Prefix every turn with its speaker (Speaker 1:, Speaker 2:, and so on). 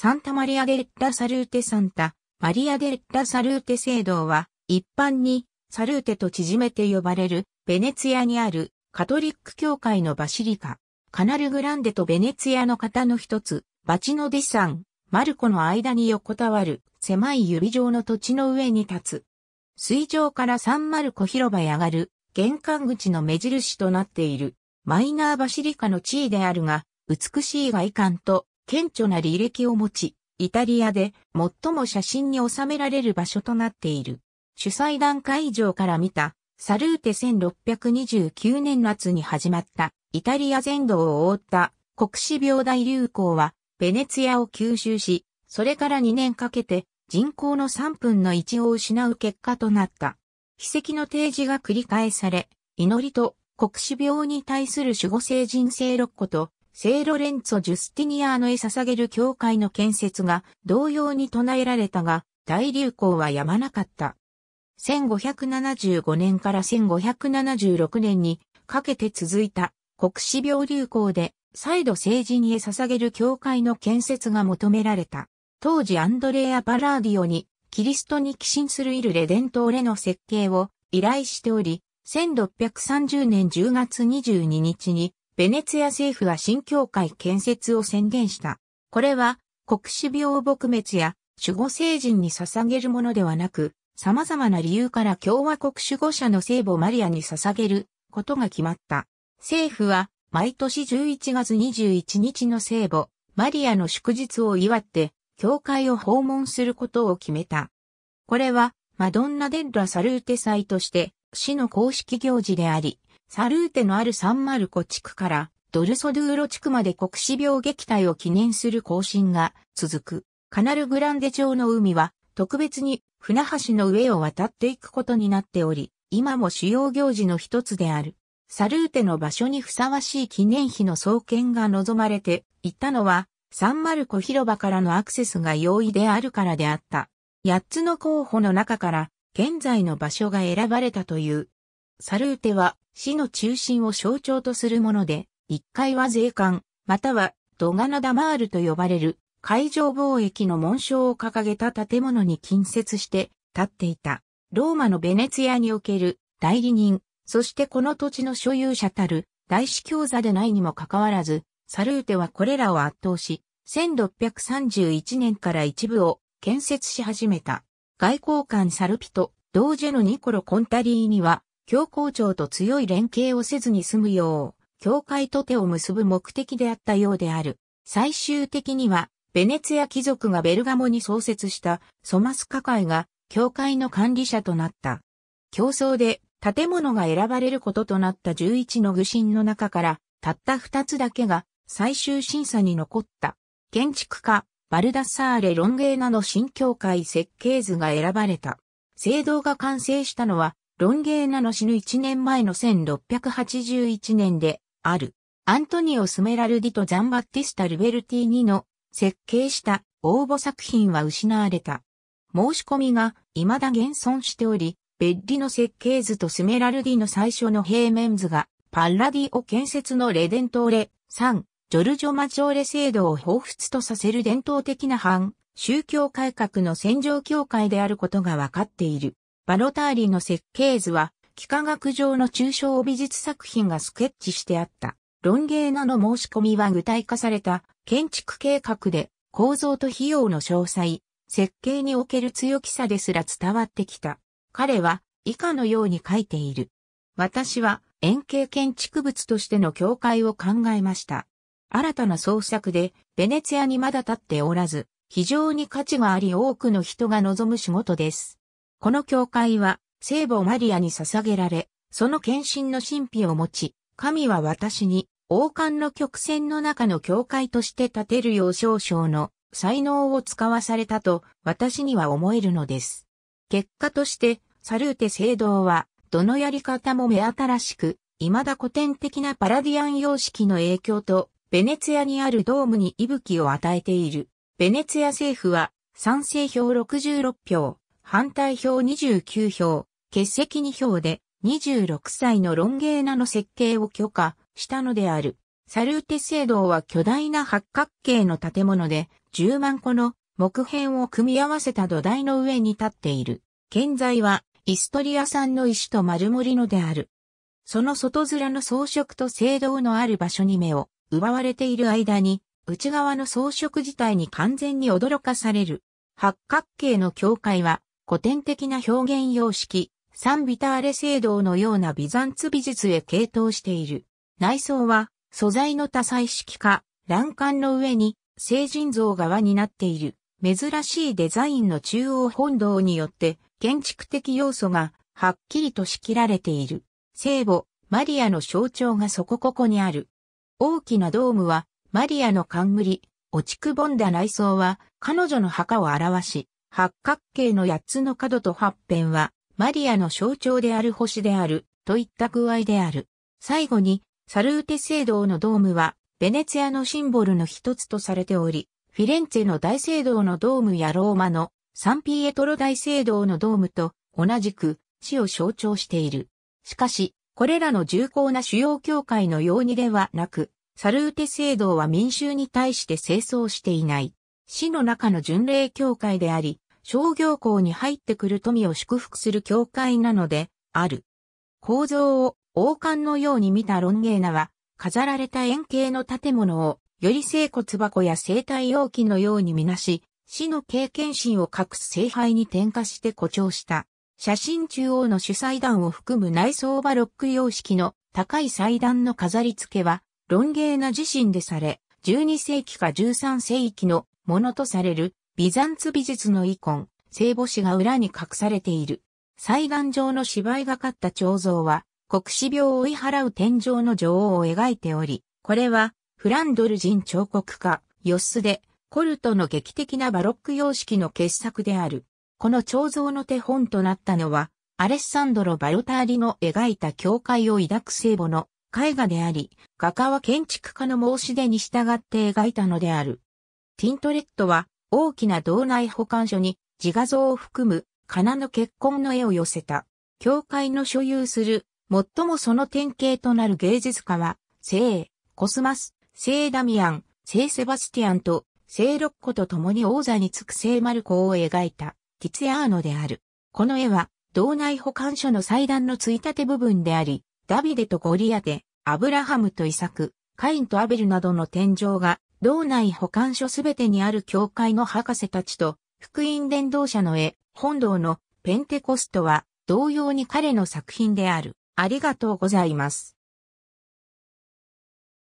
Speaker 1: サンタマリア・デ・ッラ・サルーテ・サンタ、マリア・デ・ッラ・サルーテ聖堂は、一般に、サルーテと縮めて呼ばれる、ベネツィアにある、カトリック教会のバシリカ、カナルグランデとベネツィアの方の一つ、バチノディサン、マルコの間に横たわる、狭い指状の土地の上に立つ。水上からサンマルコ広場へ上がる、玄関口の目印となっている、マイナーバシリカの地位であるが、美しい外観と顕著な履歴を持ち、イタリアで最も写真に収められる場所となっている。主催団会場から見た、サルーテ1629年夏に始まったイタリア全土を覆った国史病大流行は、ベネツィアを吸収し、それから2年かけて人口の3分の1を失う結果となった。秘跡の提示が繰り返され、祈りと国史病に対する守護聖人聖六個とセイロレンツォ・ジュスティニアーノへ捧げる教会の建設が同様に唱えられたが、大流行はやまなかった。1575年から1576年にかけて続いた国史病流行で再度成人へ捧げる教会の建設が求められた。当時アンドレア・パラーディオにキリストに寄進するイルレ伝統レの設計を依頼しており、1630年10月22日にベネツィア政府は新教会建設を宣言した。これは、国死病撲滅や守護聖人に捧げるものではなく、様々な理由から共和国守護者の聖母マリアに捧げることが決まった。政府は、毎年11月21日の聖母、マリアの祝日を祝って、教会を訪問することを決めた。これは、マドンナ・デッラ・サルーテ祭として、市の公式行事であり、サルーテのあるサンマルコ地区からドルソドゥーロ地区まで国死病撃退を記念する行進が続く。カナルグランデ町の海は特別に船橋の上を渡っていくことになっており、今も主要行事の一つである。サルーテの場所にふさわしい記念碑の創建が望まれていったのは、サンマルコ広場からのアクセスが容易であるからであった。8つの候補の中から、現在の場所が選ばれたというサルーテは市の中心を象徴とするもので、1階は税関、またはドガナダマールと呼ばれる海上貿易の紋章を掲げた建物に近接して建っていた。ローマのベネツィアにおける代理人、そしてこの土地の所有者たる大司教座でないにもかかわらず、サルーテはこれらを圧倒し、1631年から一部を建設し始めた。外交官サルピと、同ェのニコロ・コンタリーには、教皇庁と強い連携をせずに済むよう、教会と手を結ぶ目的であったようである。最終的には、ベネツィア貴族がベルガモに創設したソマスカ会が教会の管理者となった。競争で建物が選ばれることとなった11の愚臣の中からたった2つだけが最終審査に残った。建築家、バルダッサーレ・ロンゲーナの新教会設計図が選ばれた。聖堂が完成したのはロンゲーナの死ぬ1年前の1681年である、アントニオ・スメラルディとザンバッティスタ・ルベルティーニの設計した応募作品は失われた。申し込みが未だ現存しており、ベッリの設計図とスメラルディの最初の平面図が、パッラディオ建設のレデントーレ3、ジョルジョ・マジョーレ制度を彷彿とさせる伝統的な反宗教改革の戦場教会であることが分かっている。バロターリの設計図は、幾何学上の抽象美術作品がスケッチしてあった。論芸なの申し込みは具体化された建築計画で構造と費用の詳細、設計における強気さですら伝わってきた。彼は以下のように書いている。私は円形建築物としての境界を考えました。新たな創作でベネツィアにまだ立っておらず、非常に価値があり多くの人が望む仕事です。この教会は、聖母マリアに捧げられ、その献身の神秘を持ち、神は私に、王冠の曲線の中の教会として建てるよう少々の才能を使わされたと私には思えるのです。結果として、サルーテ聖堂は、どのやり方も目新しく、未だ古典的なパラディアン様式の影響と、ベネツィアにあるドームに息吹を与えている。ベネツィア政府は、賛成票66票、反対票29票、欠席2票で26歳のロンゲーナの設計を許可したのである。サルーテ聖堂は巨大な八角形の建物で10万個の木片を組み合わせた土台の上に立っている。建材はイストリア産の石と丸森のである。その外面の装飾と聖堂のある場所に目を奪われている間に内側の装飾自体に完全に驚かされる。八角形の境界は古典的な表現様式、サンビターレ聖堂のようなビザンツ美術へ傾倒している。内装は素材の多彩式化、欄干の上に聖人像側になっている。珍しいデザインの中央本堂によって建築的要素がはっきりと仕切られている。聖母、マリアの象徴がそこここにある。大きなドームはマリアの冠、落ちくぼんだ内装は彼女の墓を表し、八角形の八つの角と八辺は、マリアの象徴である星である、といった具合である。最後に、サルーテ聖堂のドームは、ベネツィアのシンボルの一つとされており、フィレンツェの大聖堂のドームやローマのサンピエトロ大聖堂のドームと同じく死を象徴している。しかし、これらの重厚な主要教会のようにではなく、サルーテ聖堂は民衆に対して清掃していない。市の中の巡礼協会であり、商業校に入ってくる富を祝福する協会なので、ある。構造を王冠のように見たロンゲーナは、飾られた円形の建物を、より生骨箱や生体容器のようにみなし、死の経験心を隠す聖杯に転化して誇張した。写真中央の主祭壇を含む内装バロック様式の高い祭壇の飾り付けは、ロンゲーナ自身でされ、12世紀か13世紀のものとされるビザンツ美術の遺恨、聖母子が裏に隠されている。祭壇上の芝居がかった彫像は、国死病を追い払う天井の女王を描いており、これはフランドル人彫刻家、ヨスで、コルトの劇的なバロック様式の傑作である。この彫像の手本となったのは、アレッサンドロ・バルターリの描いた教会を抱く聖母の絵画であり、画家は建築家の申し出に従って描いたのである。ティントレットは大きな道内保管所に自画像を含むカナの結婚の絵を寄せた。教会の所有する最もその典型となる芸術家は、聖コスマス、聖ダミアン、聖セバスティアンと聖ロッコと共に王座につく聖マルコを描いたティツヤーノである。この絵は道内保管所の祭壇のついたて部分であり、ダビデとゴリアテ、アブラハムとイサク、カインとアベルなどの天井が道内保管所すべてにある教会の博士たちと、福音伝道者の絵、本堂のペンテコストは、同様に彼の作品である。ありがとうございます。